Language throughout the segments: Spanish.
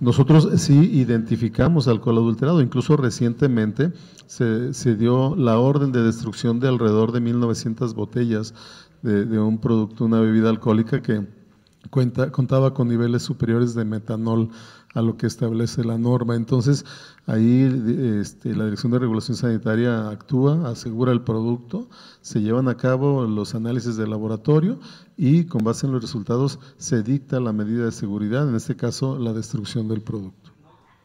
Nosotros sí identificamos alcohol adulterado, incluso recientemente se, dio la orden de destrucción de alrededor de 1.900 botellas de un producto, una bebida alcohólica que contaba con niveles superiores de metanol a lo que establece la norma. Entonces, ahí este, la Dirección de Regulación Sanitaria actúa, asegura el producto, se llevan a cabo los análisis de laboratorio y con base en los resultados se dicta la medida de seguridad, en este caso la destrucción del producto.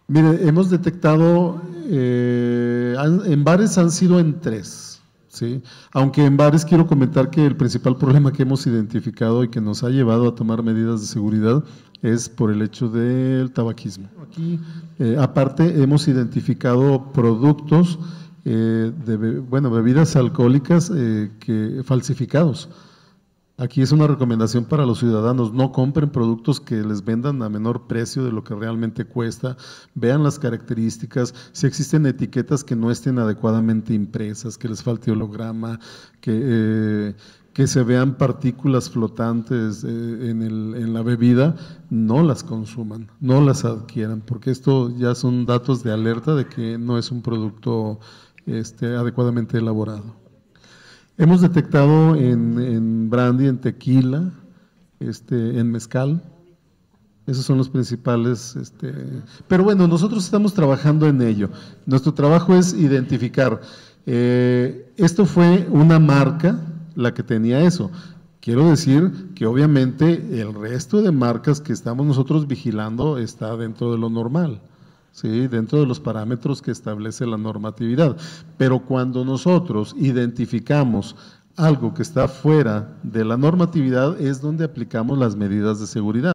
Mire, hemos detectado, eh, en bares han sido en tres, ¿sí? Aunque en bares quiero comentar que el principal problema que hemos identificado y que nos ha llevado a tomar medidas de seguridad es por el hecho del tabaquismo. Aquí, eh, aparte, hemos identificado productos, eh, de, bueno, bebidas alcohólicas eh, que, falsificados. Aquí es una recomendación para los ciudadanos, no compren productos que les vendan a menor precio de lo que realmente cuesta, vean las características, si existen etiquetas que no estén adecuadamente impresas, que les falte holograma, que, eh, que se vean partículas flotantes eh, en, el, en la bebida, no las consuman, no las adquieran, porque esto ya son datos de alerta de que no es un producto este, adecuadamente elaborado. Hemos detectado en, brandy, en tequila, este, en mezcal. Esos son los principales. Este, pero bueno, nosotros estamos trabajando en ello. Nuestro trabajo es identificar. Eh, esto fue una marca la que tenía eso. Quiero decir que obviamente el resto de marcas que estamos nosotros vigilando está dentro de lo normal. ¿sí? dentro de los parámetros que establece la normatividad. Pero cuando nosotros identificamos algo que está fuera de la normatividad es donde aplicamos las medidas de seguridad.